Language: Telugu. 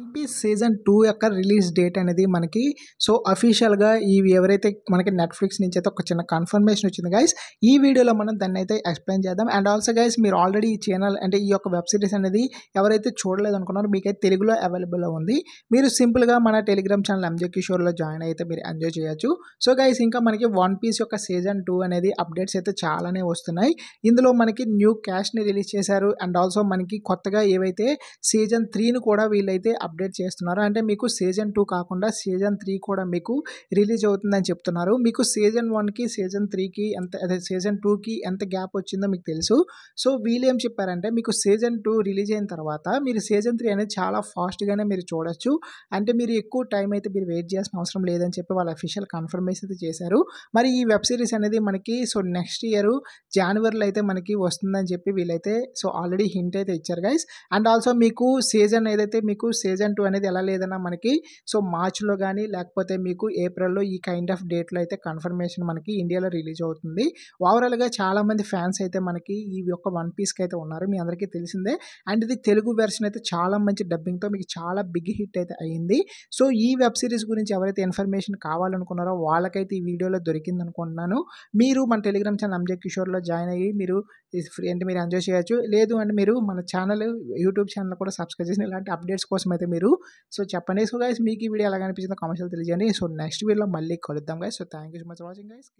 వన్ పీస్ సీజన్ టూ యొక్క రిలీజ్ డేట్ అనేది మనకి సో అఫీషియల్గా ఇవి ఎవరైతే మనకి నెట్ఫ్లిక్స్ నుంచి అయితే ఒక చిన్న కన్ఫర్మేషన్ వచ్చింది గైస్ ఈ వీడియోలో మనం దాన్ని అయితే ఎక్స్ప్లెయిన్ చేద్దాం అండ్ ఆల్సో గైస్ మీరు ఆల్రెడీ ఈ ఛానల్ అంటే ఈ యొక్క వెబ్ సిరీస్ అనేది ఎవరైతే చూడలేదు అనుకున్నారో మీకైతే తెలుగులో అవైలబుల్లో ఉంది మీరు సింపుల్గా మన టెలిగ్రామ్ ఛానల్ ఎంజే కిషోర్లో జాయిన్ అయితే మీరు ఎంజాయ్ చేయొచ్చు సో గైస్ ఇంకా మనకి వన్ పీస్ యొక్క సీజన్ టూ అనేది అప్డేట్స్ అయితే చాలానే వస్తున్నాయి ఇందులో మనకి న్యూ క్యాష్ని రిలీజ్ చేశారు అండ్ ఆల్సో మనకి కొత్తగా ఏవైతే సీజన్ త్రీని కూడా వీళ్ళైతే అప్డేట్ చేస్తున్నారు అంటే మీకు సీజన్ టూ కాకుండా సీజన్ త్రీ కూడా మీకు రిలీజ్ అవుతుందని చెప్తున్నారు మీకు సీజన్ వన్కి సీజన్ త్రీకి ఎంత అదే సీజన్ టూకి ఎంత గ్యాప్ వచ్చిందో మీకు తెలుసు సో వీళ్ళు ఏం చెప్పారంటే మీకు సీజన్ టూ రిలీజ్ అయిన తర్వాత మీరు సీజన్ త్రీ అనేది చాలా ఫాస్ట్గానే మీరు చూడొచ్చు అంటే మీరు ఎక్కువ టైం అయితే మీరు వెయిట్ చేయాల్సిన అవసరం లేదని చెప్పి వాళ్ళ అఫీషియల్ కన్ఫర్మేషన్ అయితే చేశారు మరి ఈ వెబ్ సిరీస్ అనేది మనకి సో నెక్స్ట్ ఇయర్ జనవరిలో అయితే మనకి వస్తుందని చెప్పి వీళ్ళైతే సో ఆల్రెడీ హింట్ అయితే ఇచ్చారు గైస్ అండ్ ఆల్సో మీకు సీజన్ ఏదైతే మీకు సీజన్ థౌజండ్ అనేది ఎలా లేదన్నా మనకి సో మార్చ్లో కానీ లేకపోతే మీకు ఏప్రిల్లో ఈ కైండ్ ఆఫ్ డేట్లో అయితే కన్ఫర్మేషన్ మనకి ఇండియాలో రిలీజ్ అవుతుంది ఓవరాల్గా చాలామంది ఫ్యాన్స్ అయితే మనకి ఈ యొక్క వన్ పీస్కి అయితే ఉన్నారు మీ అందరికీ తెలిసిందే అండ్ ఇది తెలుగు వెర్షన్ అయితే చాలా మంచి డబ్బింగ్తో మీకు చాలా బిగ్ హిట్ అయితే అయింది సో ఈ వెబ్ సిరీస్ గురించి ఎవరైతే ఇన్ఫర్మేషన్ కావాలనుకున్నారో వాళ్ళకైతే ఈ వీడియోలో దొరికింది అనుకుంటున్నాను మీరు మన టెలిగ్రామ్ ఛానల్ అంజయ్ కిషోర్లో జాయిన్ అయ్యి మీరు అంటే మీరు ఎంజాయ్ చేయొచ్చు లేదు అంటే మీరు మన ఛానల్ యూట్యూబ్ ఛానల్ కూడా సబ్స్క్రైబ్ చేసిన ఇలాంటి అప్డేట్స్ కోసం అయితే అయితే మీరు సో చెప్పండి సో గైస్ మీకు ఈ వీడియో ఎలాగ అనిపించిందో కామెంట్స్లో తెలియజేయండి సో నెక్స్ట్ వీడియోలో మళ్ళీ కలుద్దాం guys so thank you so much watching guys